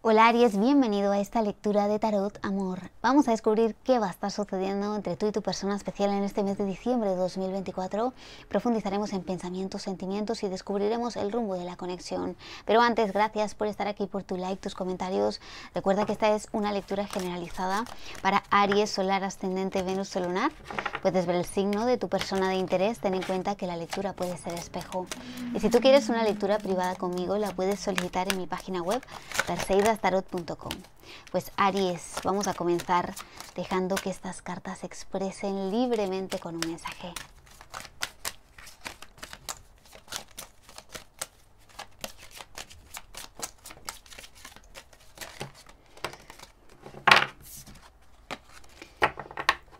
Hola Aries, bienvenido a esta lectura de Tarot Amor. Vamos a descubrir qué va a estar sucediendo entre tú y tu persona especial en este mes de diciembre de 2024. Profundizaremos en pensamientos, sentimientos y descubriremos el rumbo de la conexión. Pero antes, gracias por estar aquí, por tu like, tus comentarios. Recuerda que esta es una lectura generalizada para Aries, Solar, Ascendente, Venus o Lunar. Puedes ver el signo de tu persona de interés, ten en cuenta que la lectura puede ser espejo. Y si tú quieres una lectura privada conmigo, la puedes solicitar en mi página web, tarot.com Pues Aries, vamos a comenzar dejando que estas cartas se expresen libremente con un mensaje.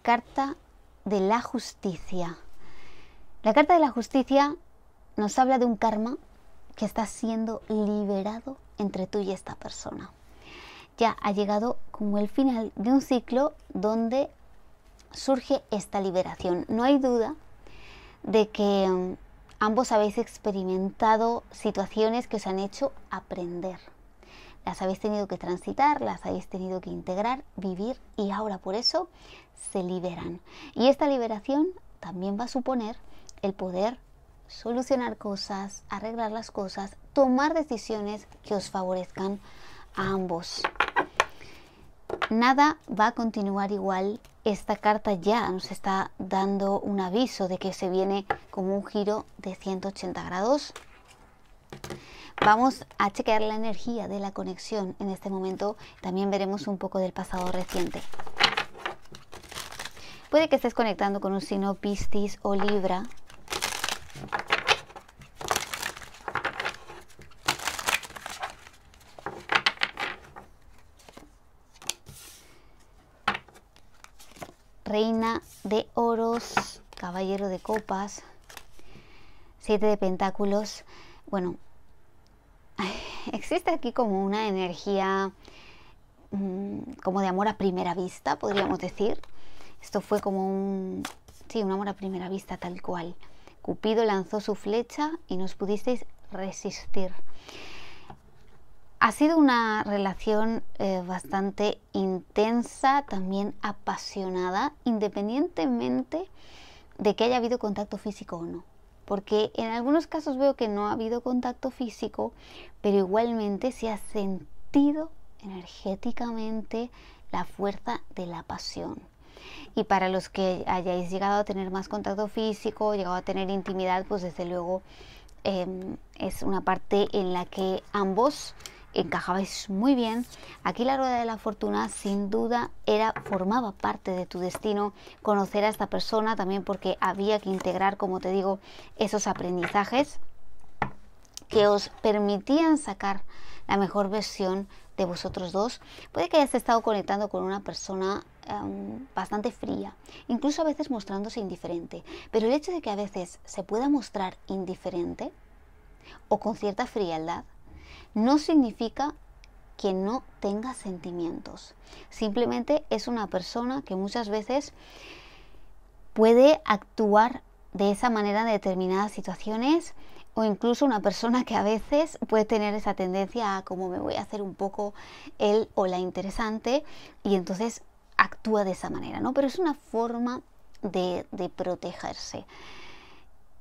Carta de la justicia. La carta de la justicia nos habla de un karma que está siendo liberado entre tú y esta persona. Ya ha llegado como el final de un ciclo donde surge esta liberación. No hay duda de que mm, ambos habéis experimentado situaciones que os han hecho aprender. Las habéis tenido que transitar, las habéis tenido que integrar, vivir y ahora por eso se liberan. Y esta liberación también va a suponer el poder solucionar cosas, arreglar las cosas, tomar decisiones que os favorezcan a ambos. Nada va a continuar igual. Esta carta ya nos está dando un aviso de que se viene como un giro de 180 grados. Vamos a chequear la energía de la conexión en este momento. También veremos un poco del pasado reciente. Puede que estés conectando con un signo pistis o Libra, caballero de copas, siete de pentáculos. Bueno, existe aquí como una energía mm, como de amor a primera vista, podríamos decir. Esto fue como un, sí, un amor a primera vista tal cual. Cupido lanzó su flecha y nos pudisteis resistir. Ha sido una relación eh, bastante intensa, también apasionada, independientemente de que haya habido contacto físico o no. Porque en algunos casos veo que no ha habido contacto físico, pero igualmente se ha sentido energéticamente la fuerza de la pasión. Y para los que hayáis llegado a tener más contacto físico, llegado a tener intimidad, pues desde luego em, es una parte en la que ambos encajabais muy bien. Aquí la rueda de la fortuna sin duda era formaba parte de tu destino conocer a esta persona también porque había que integrar, como te digo, esos aprendizajes que os permitían sacar la mejor versión de vosotros dos. Puede que hayas estado conectando con una persona em, bastante fría, incluso a veces mostrándose indiferente, pero el hecho de que a veces se pueda mostrar indiferente o con cierta frialdad no significa que no tenga sentimientos. Simplemente es una persona que muchas veces puede actuar de esa manera en determinadas situaciones o incluso una persona que a veces puede tener esa tendencia a como me voy a hacer un poco el o la interesante y entonces actúa de esa manera, ¿no? Pero es una forma de, protegerse.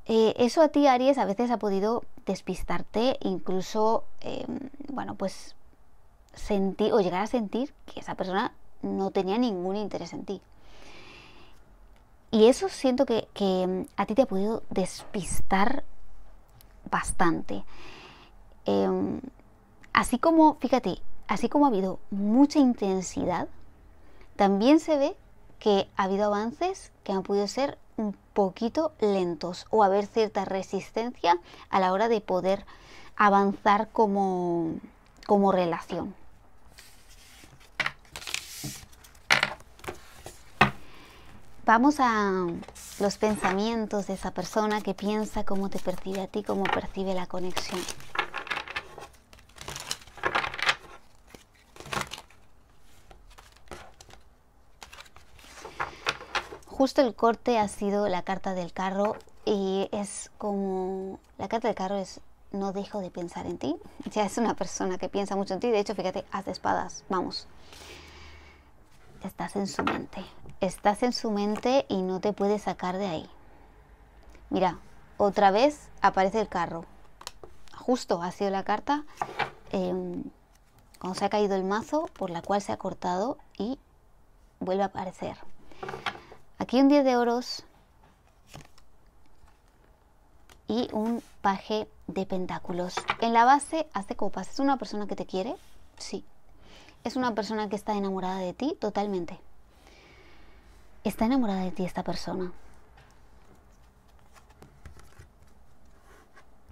Eh, eso a ti, Aries, a veces ha podido despistarte, incluso, em, bueno, pues sentir o llegar a sentir que esa persona no tenía ningún interés en ti. Y eso siento que, em, a ti te ha podido despistar bastante. Em, así como, fíjate, así como ha habido mucha intensidad, también se ve que ha habido avances que han podido ser un poquito lentos o haber cierta resistencia a la hora de poder avanzar como, como relación. Vamos a los pensamientos de esa persona que piensa cómo te percibe a ti, cómo percibe la conexión. justo el corte ha sido la carta del carro y es como... La carta del carro es no dejo de pensar en ti. Ya es una persona que piensa mucho en ti. De hecho, fíjate, hace espadas. Vamos. Estás en su mente. Estás en su mente y no te puedes sacar de ahí. Mira, otra vez aparece el carro. Justo ha sido la carta em, cuando se ha caído el mazo por la cual se ha cortado y vuelve a aparecer. Aquí un 10 de oros y un paje de pentáculos. En la base, hace copas. ¿Es una persona que te quiere? Sí. ¿Es una persona que está enamorada de ti? Totalmente. ¿Está enamorada de ti esta persona?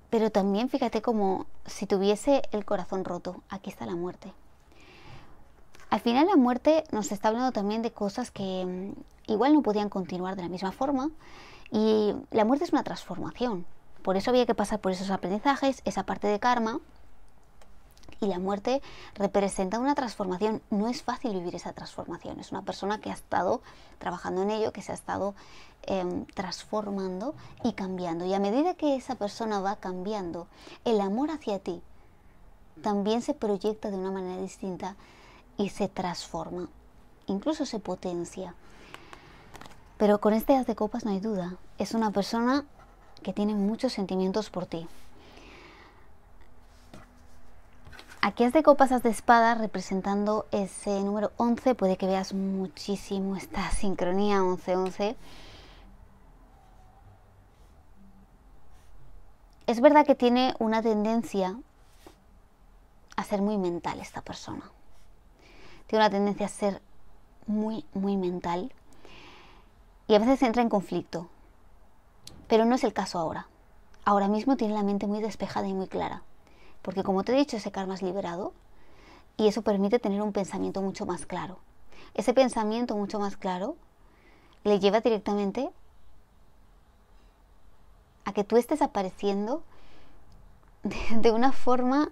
Pero también fíjate como si tuviese el corazón roto. Aquí está la muerte. Al final la muerte nos está hablando también de cosas que, igual no podían continuar de la misma forma y la muerte es una transformación. Por eso había que pasar por esos aprendizajes, esa parte de karma. Y la muerte representa una transformación. No es fácil vivir esa transformación. Es una persona que ha estado trabajando en ello, que se ha estado em, transformando y cambiando. Y a medida que esa persona va cambiando, el amor hacia ti también se proyecta de una manera distinta y se transforma. Incluso se potencia. Pero con este haz de copas no hay duda. Es una persona que tiene muchos sentimientos por ti. Aquí haz de copas, haz de espada, representando ese número 11. Puede que veas muchísimo esta sincronía 11-11. Es verdad que tiene una tendencia a ser muy mental esta persona. Tiene una tendencia a ser muy, muy mental y a veces entra en conflicto. Pero no es el caso ahora. Ahora mismo tiene la mente muy despejada y muy clara, porque como te he dicho, ese karma es liberado y eso permite tener un pensamiento mucho más claro. Ese pensamiento mucho más claro le lleva directamente a que tú estés apareciendo de, una forma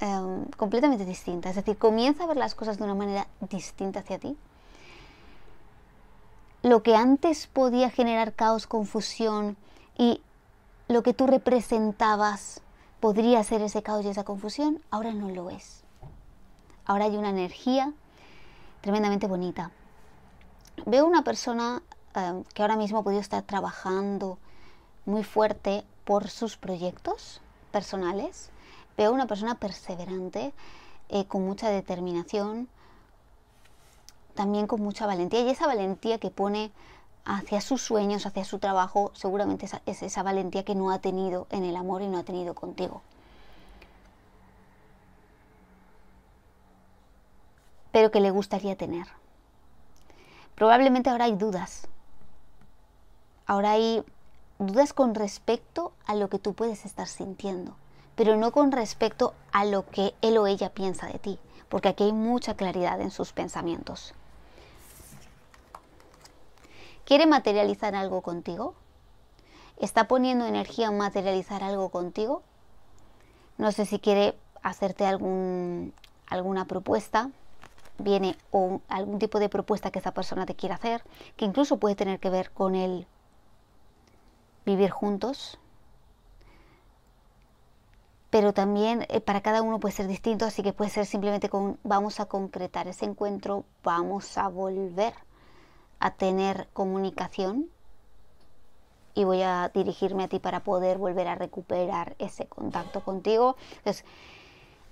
em, completamente distinta. Es decir, comienza a ver las cosas de una manera distinta hacia ti lo que antes podía generar caos, confusión y lo que tú representabas podría ser ese caos y esa confusión, ahora no lo es. Ahora hay una energía tremendamente bonita. Veo una persona eh, que ahora mismo ha podido estar trabajando muy fuerte por sus proyectos personales. Veo una persona perseverante, eh, con mucha determinación, también con mucha valentía y esa valentía que pone hacia sus sueños, hacia su trabajo, seguramente es esa valentía que no ha tenido en el amor y no ha tenido contigo. Pero que le gustaría tener. Probablemente ahora hay dudas. Ahora hay dudas con respecto a lo que tú puedes estar sintiendo, pero no con respecto a lo que él o ella piensa de ti, porque aquí hay mucha claridad en sus pensamientos. ¿Quiere materializar algo contigo? ¿Está poniendo energía en materializar algo contigo? No sé si quiere hacerte algún, alguna propuesta, viene o algún tipo de propuesta que esa persona te quiera hacer, que incluso puede tener que ver con el vivir juntos, pero también eh, para cada uno puede ser distinto, así que puede ser simplemente con vamos a concretar ese encuentro, vamos a volver a tener comunicación y voy a dirigirme a ti para poder volver a recuperar ese contacto contigo.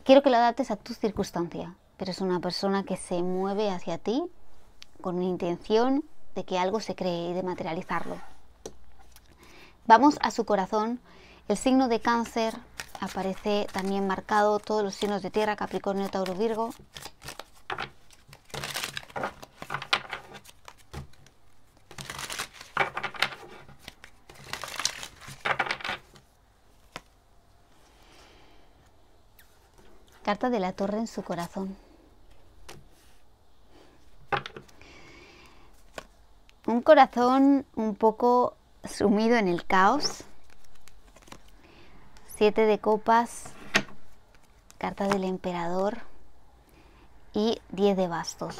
quiero que lo adaptes a tu circunstancia, pero es una persona que se mueve hacia ti con la intención de que algo se cree y de materializarlo. Vamos a su corazón. El signo de cáncer aparece también marcado todos los signos de tierra, Capricornio, Tauro, Virgo. Carta de la torre en su corazón. Un corazón un poco sumido en el caos. Siete de copas, carta del emperador y diez de bastos.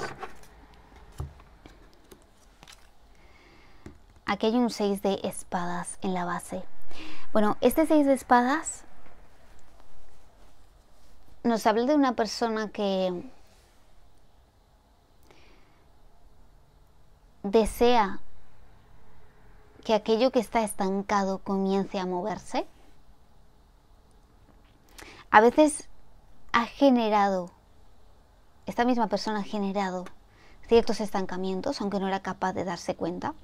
Aquí hay un seis de espadas en la base. Bueno, este seis de espadas nos habla de una persona que desea que aquello que está estancado comience a moverse. A veces ha generado, esta misma persona ha generado ciertos estancamientos, aunque no era capaz de darse cuenta.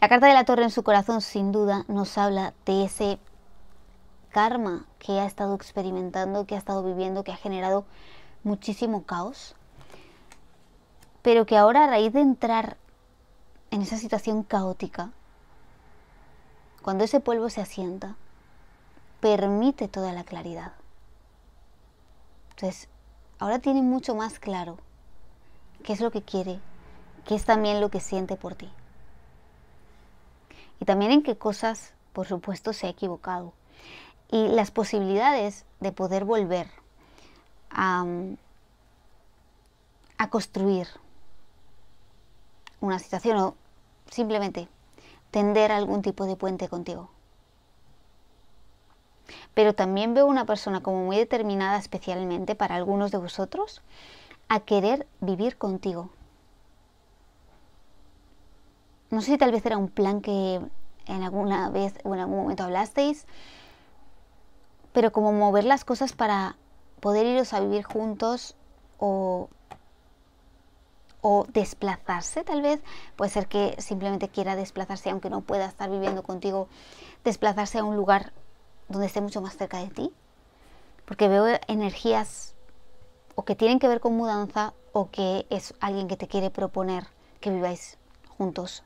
La carta de la torre en su corazón sin duda nos habla de ese karma que ha estado experimentando, que ha estado viviendo, que ha generado muchísimo caos, pero que ahora a raíz de entrar en esa situación caótica, cuando ese polvo se asienta, permite toda la claridad. Entonces, ahora tiene mucho más claro qué es lo que quiere, qué es también lo que siente por ti. Y también en qué cosas, por supuesto, se ha equivocado y las posibilidades de poder volver a, construir una situación o simplemente tender algún tipo de puente contigo. Pero también veo una persona como muy determinada, especialmente para algunos de vosotros, a querer vivir contigo. No sé si tal vez era un plan que en alguna vez o en algún momento hablasteis, pero como mover las cosas para poder iros a vivir juntos o, o desplazarse tal vez. Puede ser que simplemente quiera desplazarse, aunque no pueda estar viviendo contigo, desplazarse a un lugar donde esté mucho más cerca de ti. Porque veo energías o que tienen que ver con mudanza o que es alguien que te quiere proponer que viváis juntos.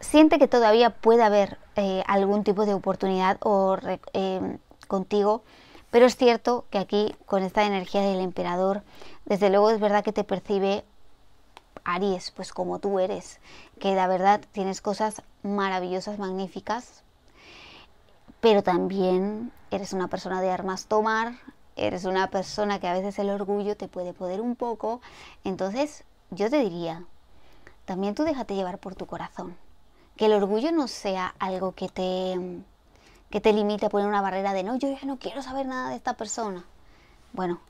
Siente que todavía puede haber eh, algún tipo de oportunidad o, eh, contigo. Pero es cierto que aquí, con esta energía del emperador, desde luego es verdad que te percibe Aries, pues como tú eres, que la verdad tienes cosas maravillosas, magníficas, pero también eres una persona de armas tomar, eres una persona que a veces el orgullo te puede poder un poco. Entonces, yo te diría, también tú déjate llevar por tu corazón que el orgullo no sea algo que te, mm, que te limite a poner una barrera de no, yo ya no quiero saber nada de esta persona. Bueno,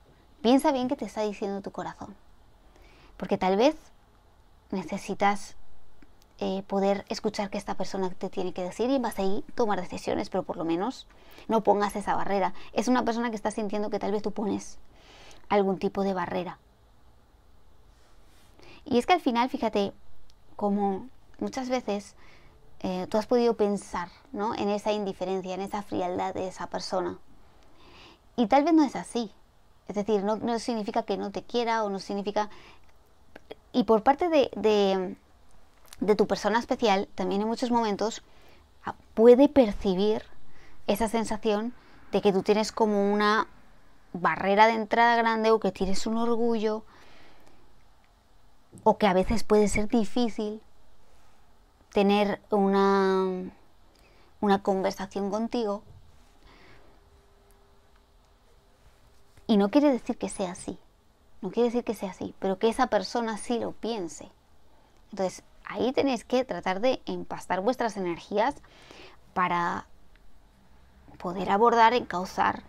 piensa bien qué te está diciendo tu corazón. Porque tal vez necesitas eh, poder escuchar qué esta persona te tiene que decir y vas ahí tomar decisiones, pero por lo menos no pongas esa barrera. Es una persona que está sintiendo que tal vez tú pones algún tipo de barrera. Y es que al final, fíjate, como muchas veces eh, tú has podido pensar ¿no? en esa indiferencia, en esa frialdad de esa persona. Y tal vez no es así. Es decir, no, significa que no te quiera o no significa... Y por parte de tu persona especial, también en muchos momentos ah, puede percibir esa sensación de que tú tienes como una barrera de entrada grande o que tienes un orgullo o que a veces puede ser difícil tener una, una conversación contigo. Y no quiere decir que sea así, no quiere decir que sea así, pero que esa persona sí lo piense. Entonces, ahí tenéis que tratar de empastar vuestras energías para poder abordar, causar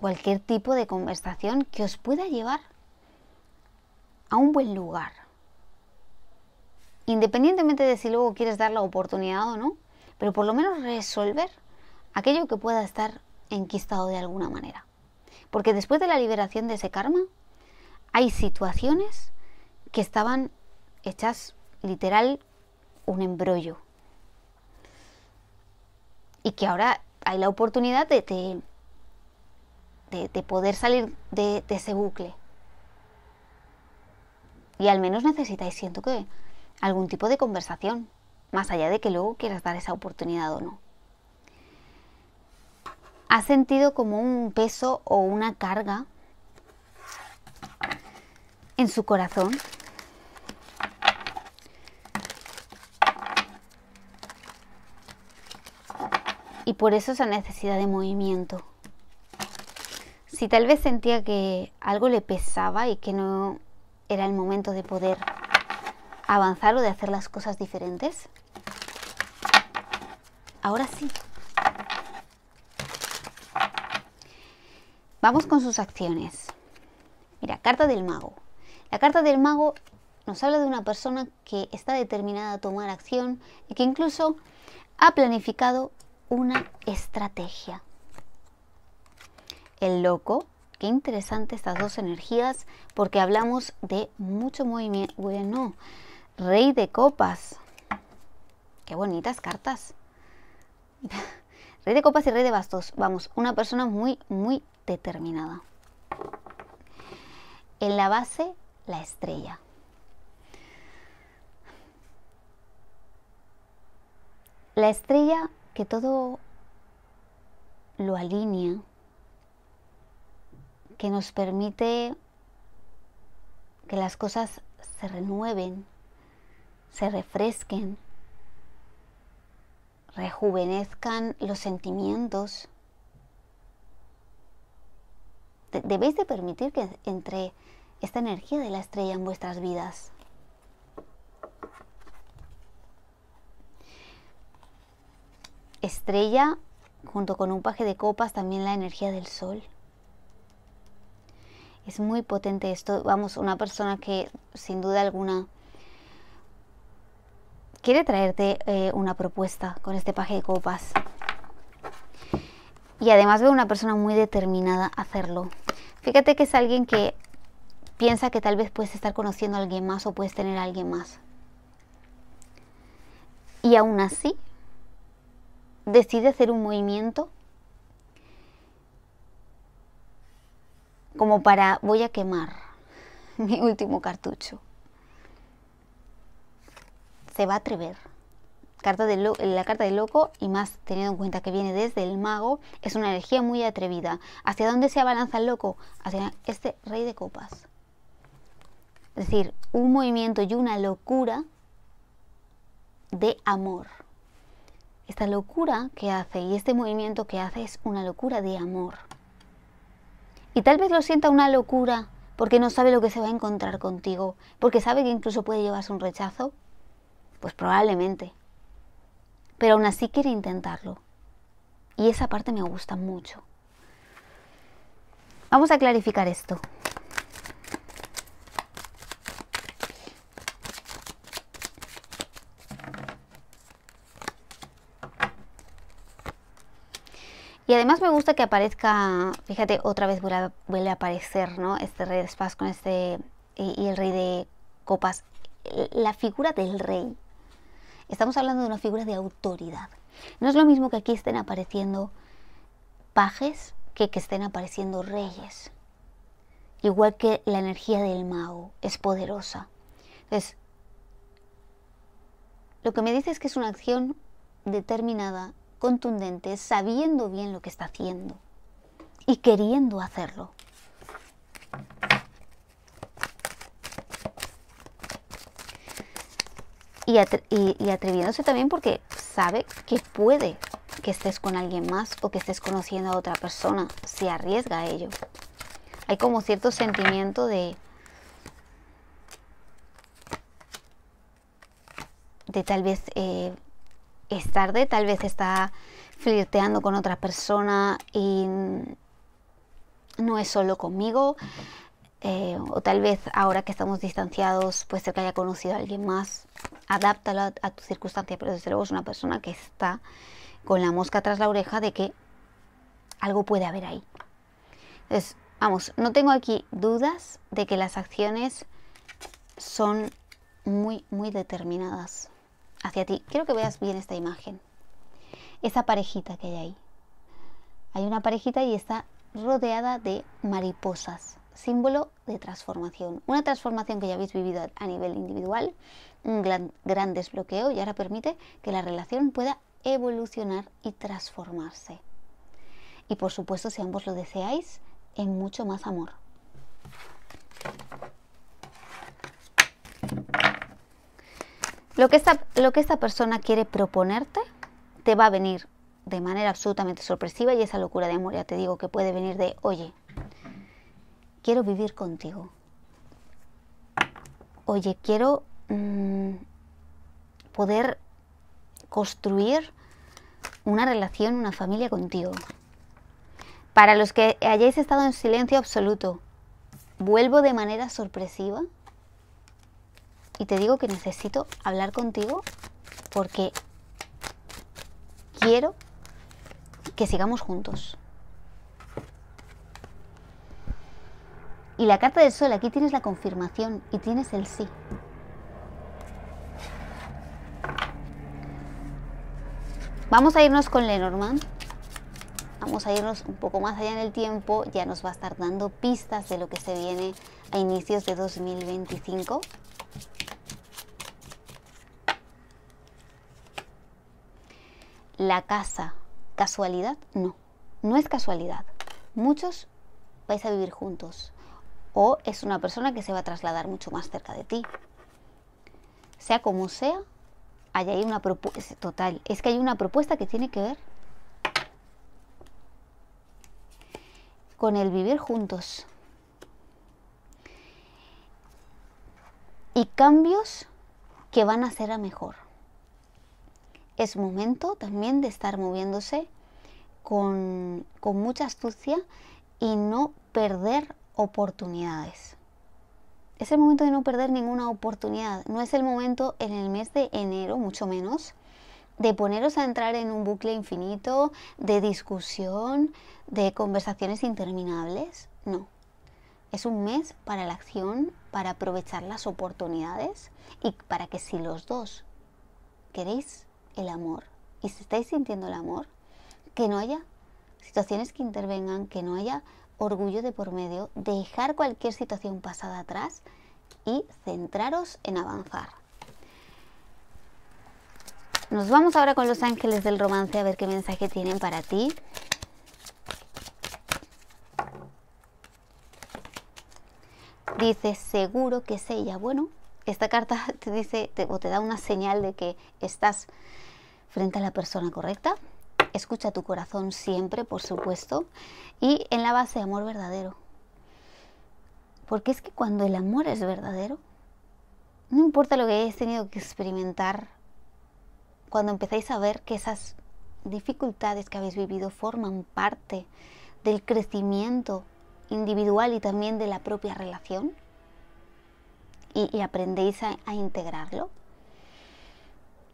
cualquier tipo de conversación que os pueda llevar a un buen lugar independientemente de si luego quieres dar la oportunidad o no, pero por lo menos resolver aquello que pueda estar enquistado de alguna manera. Porque después de la liberación de ese karma, hay situaciones que estaban hechas literal un embrollo. Y que ahora hay la oportunidad de, de, de, poder salir de ese bucle. Y al menos necesitáis, siento que algún tipo de conversación, más allá de que luego quieras dar esa oportunidad o no. ha sentido como un peso o una carga en su corazón? Y por eso esa necesidad de movimiento. Si tal vez sentía que algo le pesaba y que no era el momento de poder avanzar o de hacer las cosas diferentes? Ahora sí. Vamos con sus acciones. Mira, carta del mago. La carta del mago nos habla de una persona que está determinada a tomar acción y que incluso ha planificado una estrategia. El loco, qué interesante estas dos energías porque hablamos de mucho movimiento, bueno, Rey de copas. Qué bonitas cartas. Rey de copas y rey de bastos. Vamos, una persona muy, muy determinada. En la base, la estrella. La estrella que todo lo alinea, que nos permite que las cosas se renueven, se refresquen, rejuvenezcan los sentimientos. debéis de permitir que entre esta energía de la estrella en vuestras vidas. Estrella, junto con un paje de copas, también la energía del sol. Es muy potente esto. Vamos, una persona que sin duda alguna quiere traerte eh, una propuesta con este paje de copas. Y además veo una persona muy determinada a hacerlo. Fíjate que es alguien que piensa que tal vez puedes estar conociendo a alguien más o puedes tener a alguien más. Y aún así, decide hacer un movimiento como para voy a quemar mi último cartucho se va a atrever. Carta la carta del loco, y más teniendo en cuenta que viene desde el mago, es una energía muy atrevida. ¿Hacia dónde se abalanza el loco? Hacia este rey de copas. Es decir, un movimiento y una locura de amor. Esta locura que hace y este movimiento que hace es una locura de amor. Y tal vez lo sienta una locura porque no sabe lo que se va a encontrar contigo, porque sabe que incluso puede llevarse un rechazo, pues probablemente. Pero aún así quiere intentarlo. Y esa parte me gusta mucho. Vamos a clarificar esto. Y además me gusta que aparezca, fíjate, otra vez vuelve a, aparecer, ¿no? Este rey de espadas con este y el rey de copas. La figura del rey Estamos hablando de una figura de autoridad. No es lo mismo que aquí estén apareciendo pajes que que estén apareciendo reyes. Igual que la energía del Mao es poderosa. Entonces, lo que me dice es que es una acción determinada, contundente, sabiendo bien lo que está haciendo y queriendo hacerlo. y, atreviéndose también porque sabe que puede que estés con alguien más o que estés conociendo a otra persona, se arriesga a ello. Hay como cierto sentimiento de de tal vez eh, es tarde, tal vez está flirteando con otra persona y no es solo conmigo. Eh, o tal vez ahora que estamos distanciados, puede ser que haya conocido a alguien más, adáptalo a, a, tu circunstancia, pero desde luego es una persona que está con la mosca tras la oreja de que algo puede haber ahí. Entonces, vamos, no tengo aquí dudas de que las acciones son muy, muy determinadas hacia ti. Quiero que veas bien esta imagen, esa parejita que hay ahí. Hay una parejita y está rodeada de mariposas símbolo de transformación. Una transformación que ya habéis vivido a nivel individual, un gran, desbloqueo y ahora permite que la relación pueda evolucionar y transformarse. Y por supuesto, si ambos lo deseáis, en mucho más amor. Lo que, esta, lo que esta persona quiere proponerte te va a venir de manera absolutamente sorpresiva y esa locura de amor, ya te digo, que puede venir de, oye, quiero vivir contigo. Oye, quiero mm, poder construir una relación, una familia contigo. Para los que hayáis estado en silencio absoluto, vuelvo de manera sorpresiva y te digo que necesito hablar contigo porque quiero que sigamos juntos. Y la carta del sol, aquí tienes la confirmación y tienes el sí. Vamos a irnos con Lenormand. Vamos a irnos un poco más allá en el tiempo. Ya nos va a estar dando pistas de lo que se viene a inicios de 2025. La casa. ¿Casualidad? No, no es casualidad. Muchos vais a vivir juntos o es una persona que se va a trasladar mucho más cerca de ti. Sea como sea, hay una propuesta total. Es que hay una propuesta que tiene que ver con el vivir juntos. Y cambios que van a ser a mejor. Es momento también de estar moviéndose con, con mucha astucia y no perder oportunidades. Es el momento de no perder ninguna oportunidad. No es el momento en el mes de enero, mucho menos, de poneros a entrar en un bucle infinito de discusión, de conversaciones interminables. No. Es un mes para la acción, para aprovechar las oportunidades y para que si los dos queréis el amor y si estáis sintiendo el amor, que no haya situaciones que intervengan, que no haya orgullo de por medio, dejar cualquier situación pasada atrás y centraros en avanzar. Nos vamos ahora con los ángeles del romance a ver qué mensaje tienen para ti. Dice, seguro que es ella. Bueno, esta carta te dice o te da una señal de que estás frente a la persona correcta, Escucha tu corazón siempre, por supuesto, y en la base de amor verdadero. Porque es que cuando el amor es verdadero, no importa lo que hayáis tenido que experimentar, cuando empezáis a ver que esas dificultades que habéis vivido forman parte del crecimiento individual y también de la propia relación, y, aprendéis a, a integrarlo,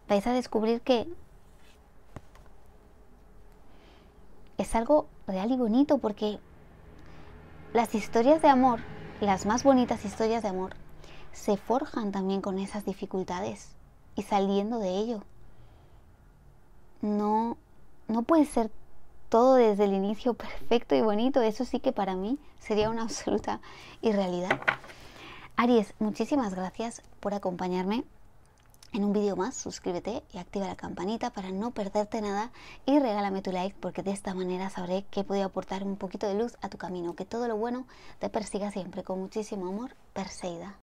vais a descubrir que es algo real y bonito porque las historias de amor, las más bonitas historias de amor, se forjan también con esas dificultades y saliendo de ello. No, no puede ser todo desde el inicio perfecto y bonito. Eso sí que para mí sería una absoluta irrealidad. Aries, muchísimas gracias por acompañarme en un vídeo más, suscríbete y activa la campanita para no perderte nada y regálame tu like porque de esta manera sabré que he podido aportar un poquito de luz a tu camino, que todo lo bueno te persiga siempre con muchísimo amor, Perseida.